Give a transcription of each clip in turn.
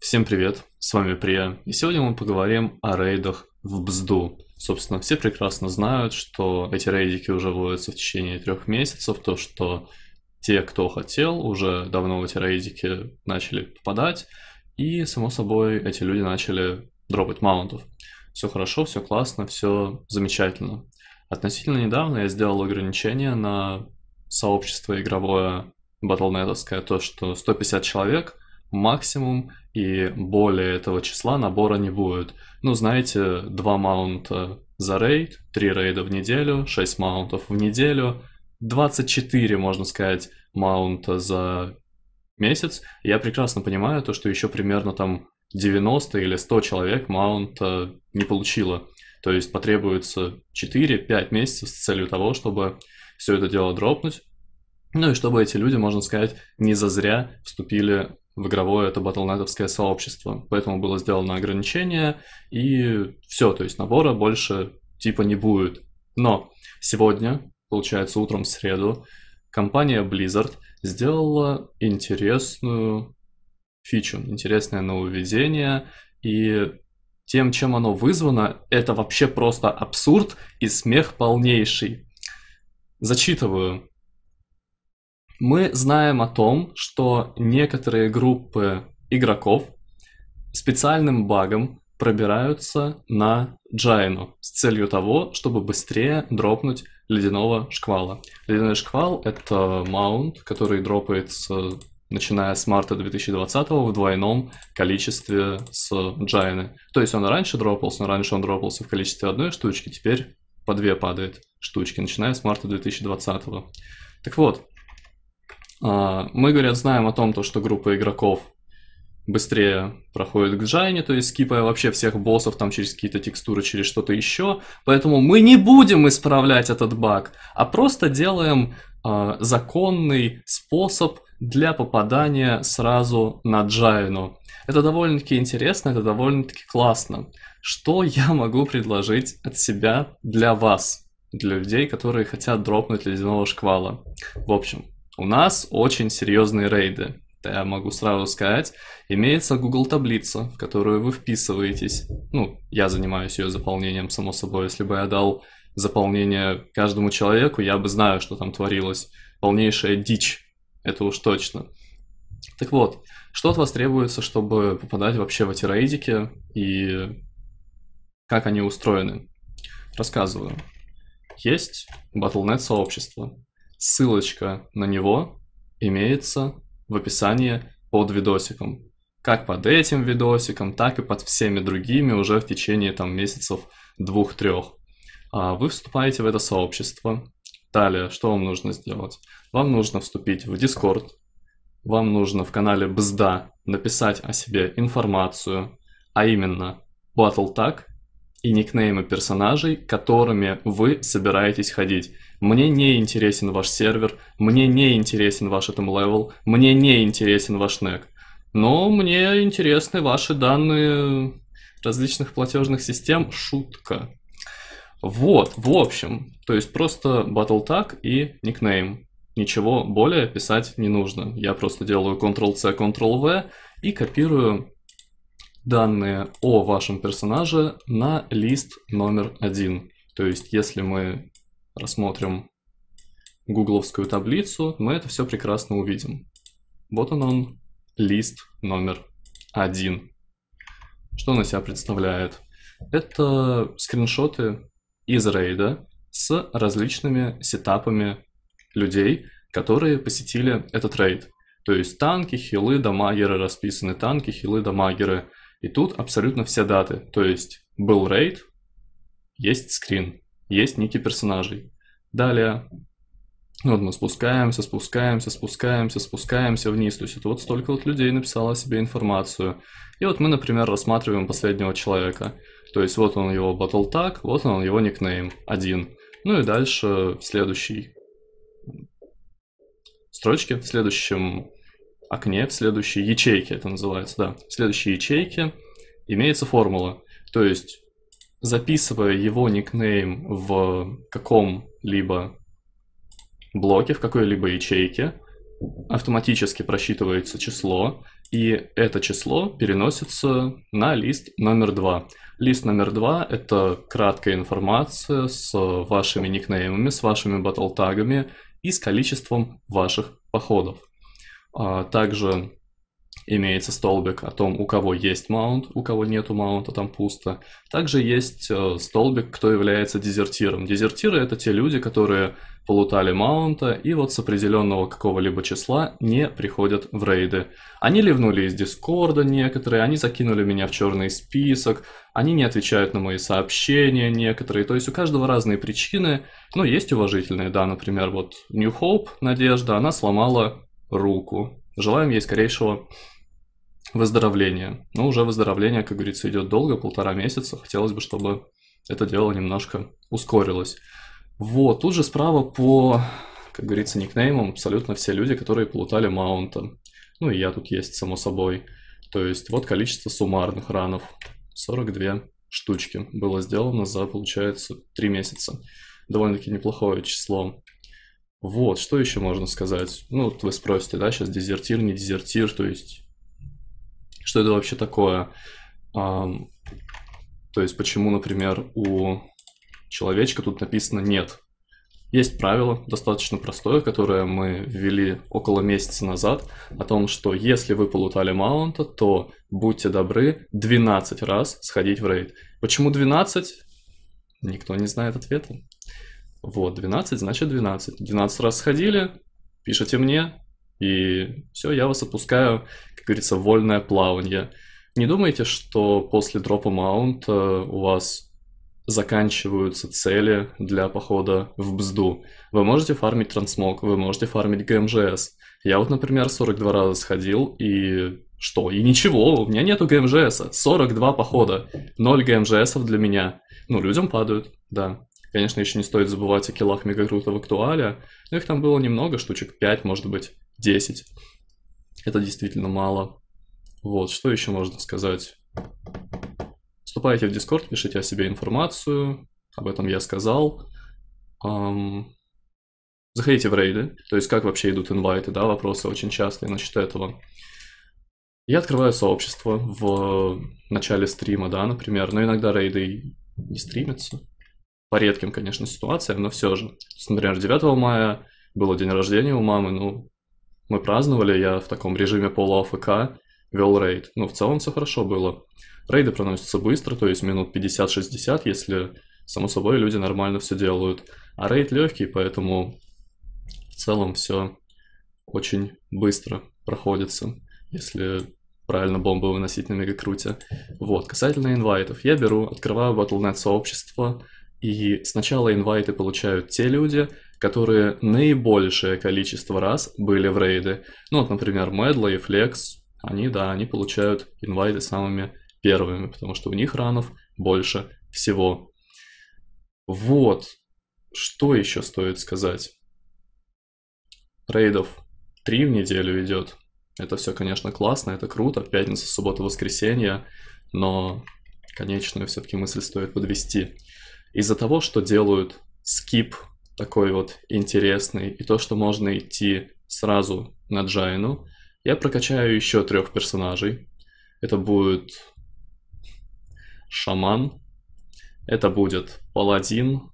Всем привет, с вами Прия, и сегодня мы поговорим о рейдах в Бзду. Собственно, все прекрасно знают, что эти рейдики уже вводятся в течение трех месяцев, то, что те, кто хотел, уже давно в эти рейдики начали попадать, и, само собой, эти люди начали дропать маунтов. Все хорошо, все классно, все замечательно. Относительно недавно я сделал ограничение на сообщество игровое батлнетовское, то, что 150 человек максимум, и более этого числа набора не будет. Ну, знаете, два маунта за рейд, три рейда в неделю, 6 маунтов в неделю, 24, можно сказать, маунта за месяц. Я прекрасно понимаю то, что еще примерно там 90 или 100 человек маунта не получило. То есть потребуется 4-5 месяцев с целью того, чтобы все это дело дропнуть. Ну и чтобы эти люди, можно сказать, не зазря вступили в игровое это батлнетовское сообщество. Поэтому было сделано ограничение, и все, то есть набора больше типа не будет. Но сегодня, получается, утром в среду, компания Blizzard сделала интересную фичу, интересное нововведение, и тем, чем оно вызвано, это вообще просто абсурд и смех полнейший. Зачитываю. Мы знаем о том, что некоторые группы игроков специальным багом пробираются на Джайну с целью того, чтобы быстрее дропнуть ледяного шквала. Ледяной шквал — это маунт, который дропается начиная с марта 2020 в двойном количестве с Джайны. То есть он раньше дропался, но раньше он дропался в количестве одной штучки, теперь по две падает штучки, начиная с марта 2020. Так вот, а, мы, говорят, знаем о том, то, что группа игроков быстрее проходит к Джайне, то есть скипая вообще всех боссов там через какие-то текстуры, через что-то еще. Поэтому мы не будем исправлять этот баг, а просто делаем а, законный способ для попадания сразу на Джайну. Это довольно-таки интересно, это довольно-таки классно. Что я могу предложить от себя для вас, для людей, которые хотят дропнуть ледяного шквала? В общем, у нас очень серьезные рейды. Я могу сразу сказать, имеется Google таблица, в которую вы вписываетесь. Ну, я занимаюсь ее заполнением, само собой. Если бы я дал заполнение каждому человеку, я бы знаю, что там творилось. Полнейшая дичь, это уж точно. Так вот, что от вас требуется, чтобы попадать вообще в эти рейдики и как они устроены? Рассказываю. Есть Battle.net сообщество. Ссылочка на него имеется в описании под видосиком. Как под этим видосиком, так и под всеми другими уже в течение там месяцев двух-трех. А, вы вступаете в это сообщество. Далее, что вам нужно сделать? Вам нужно вступить в Discord. Вам нужно в канале Бзда написать о себе информацию, а именно Battle Tag и никнеймы персонажей, которыми вы собираетесь ходить. Мне не интересен ваш сервер, мне не интересен ваш этом левел, мне не интересен ваш нек. Но мне интересны ваши данные различных платежных систем. Шутка. Вот, в общем, то есть просто battle tag и никнейм. Ничего более писать не нужно. Я просто делаю Ctrl-C, Ctrl-V и копирую данные о вашем персонаже на лист номер один. То есть, если мы рассмотрим гугловскую таблицу, мы это все прекрасно увидим. Вот он он, лист номер один. Что он из себя представляет? Это скриншоты из рейда с различными сетапами людей, которые посетили этот рейд. То есть танки, хилы, дамагеры, расписаны танки, хилы, дамагеры, и тут абсолютно все даты. То есть был рейд, есть скрин, есть ники персонажей. Далее вот мы спускаемся, спускаемся, спускаемся, спускаемся вниз. То есть это вот столько вот людей написало себе информацию. И вот мы, например, рассматриваем последнего человека. То есть вот он его battle tag, вот он его никнейм, один. Ну и дальше в следующей строчке, в следующем окне, в следующей ячейке, это называется, да, в следующей ячейке имеется формула. То есть, записывая его никнейм в каком-либо блоке, в какой-либо ячейке, автоматически просчитывается число, и это число переносится на лист номер два Лист номер два это краткая информация с вашими никнеймами, с вашими батл-тагами и с количеством ваших походов. А, также имеется столбик о том, у кого есть маунт, у кого нету маунта, там пусто. Также есть э, столбик, кто является дезертиром. Дезертиры — это те люди, которые полутали маунта и вот с определенного какого-либо числа не приходят в рейды. Они ливнули из Дискорда некоторые, они закинули меня в черный список, они не отвечают на мои сообщения некоторые. То есть у каждого разные причины, но есть уважительные, да, например, вот New Hope, Надежда, она сломала руку. Желаем ей скорейшего выздоровления. Но уже выздоровление, как говорится, идет долго, полтора месяца. Хотелось бы, чтобы это дело немножко ускорилось. Вот, тут же справа по, как говорится, никнеймам абсолютно все люди, которые полутали маунта. Ну и я тут есть, само собой. То есть вот количество суммарных ранов. 42 штучки было сделано за, получается, 3 месяца. Довольно-таки неплохое число. Вот, что еще можно сказать? Ну, вот вы спросите, да, сейчас дезертир, не дезертир, то есть, что это вообще такое? А, то есть, почему, например, у человечка тут написано «нет»? Есть правило, достаточно простое, которое мы ввели около месяца назад, о том, что если вы полутали маунта, то будьте добры 12 раз сходить в рейд. Почему 12? Никто не знает ответа. Вот, 12, значит 12. 12 раз сходили, пишите мне, и все, я вас отпускаю, как говорится, в вольное плавание. Не думайте, что после дропа маунта э, у вас заканчиваются цели для похода в бзду. Вы можете фармить трансмог, вы можете фармить ГМЖС. Я вот, например, 42 раза сходил, и что? И ничего, у меня нету ГМЖСа. 42 похода, 0 ГМЖСов для меня. Ну, людям падают, да. Конечно, еще не стоит забывать о киллах Мегакрута в актуале, но ну, их там было немного, штучек 5, может быть, 10. Это действительно мало. Вот, что еще можно сказать? Вступайте в Дискорд, пишите о себе информацию, об этом я сказал. Um, заходите в рейды, то есть как вообще идут инвайты, да, вопросы очень частые насчет этого. Я открываю сообщество в начале стрима, да, например, но иногда рейды не стримятся по редким, конечно, ситуациям, но все же. Например, 9 мая было день рождения у мамы, ну, мы праздновали, я в таком режиме полу полуАФК вел рейд. Ну, в целом все хорошо было. Рейды проносятся быстро, то есть минут 50-60, если, само собой, люди нормально все делают. А рейд легкий, поэтому в целом все очень быстро проходится, если правильно бомбы выносить на мегакруте. Вот, касательно инвайтов, я беру, открываю Battle.net сообщество, и сначала инвайты получают те люди, которые наибольшее количество раз были в рейды. Ну вот, например, Медла и Флекс, они, да, они получают инвайты самыми первыми, потому что у них ранов больше всего. Вот, что еще стоит сказать? Рейдов три в неделю идет. Это все, конечно, классно, это круто. Пятница, суббота, воскресенье. Но конечную все-таки мысль стоит подвести из-за того, что делают скип такой вот интересный, и то, что можно идти сразу на Джайну, я прокачаю еще трех персонажей. Это будет шаман, это будет паладин,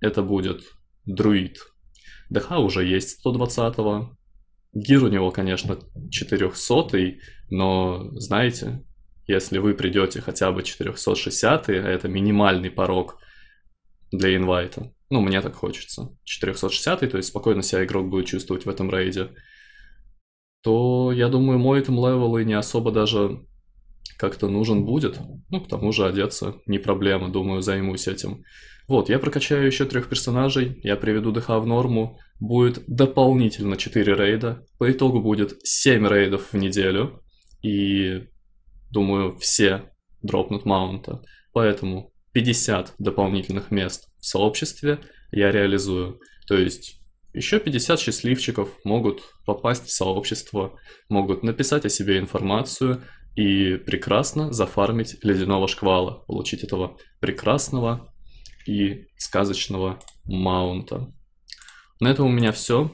это будет друид. ДХ уже есть 120-го, гир у него, конечно, 400 но знаете, если вы придете хотя бы 460 а это минимальный порог – для инвайта. Ну, мне так хочется. 460, й то есть спокойно себя игрок будет чувствовать в этом рейде. То, я думаю, мой этом левел и не особо даже как-то нужен будет. Ну, к тому же одеться не проблема, думаю, займусь этим. Вот, я прокачаю еще трех персонажей, я приведу ДХ в норму, будет дополнительно 4 рейда, по итогу будет 7 рейдов в неделю, и, думаю, все дропнут маунта. Поэтому 50 дополнительных мест в сообществе я реализую. То есть еще 50 счастливчиков могут попасть в сообщество, могут написать о себе информацию и прекрасно зафармить ледяного шквала, получить этого прекрасного и сказочного маунта. На этом у меня все.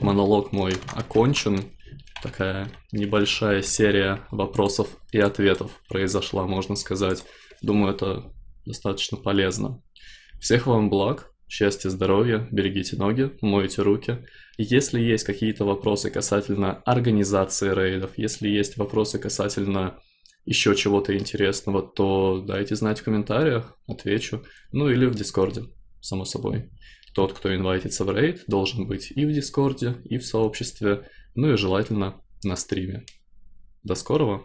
Монолог мой окончен. Такая небольшая серия вопросов и ответов произошла, можно сказать. Думаю, это достаточно полезно. Всех вам благ, счастья, здоровья, берегите ноги, мойте руки. Если есть какие-то вопросы касательно организации рейдов, если есть вопросы касательно еще чего-то интересного, то дайте знать в комментариях, отвечу, ну или в Дискорде, само собой. Тот, кто инвайтится в рейд, должен быть и в Дискорде, и в сообществе, ну и желательно на стриме. До скорого!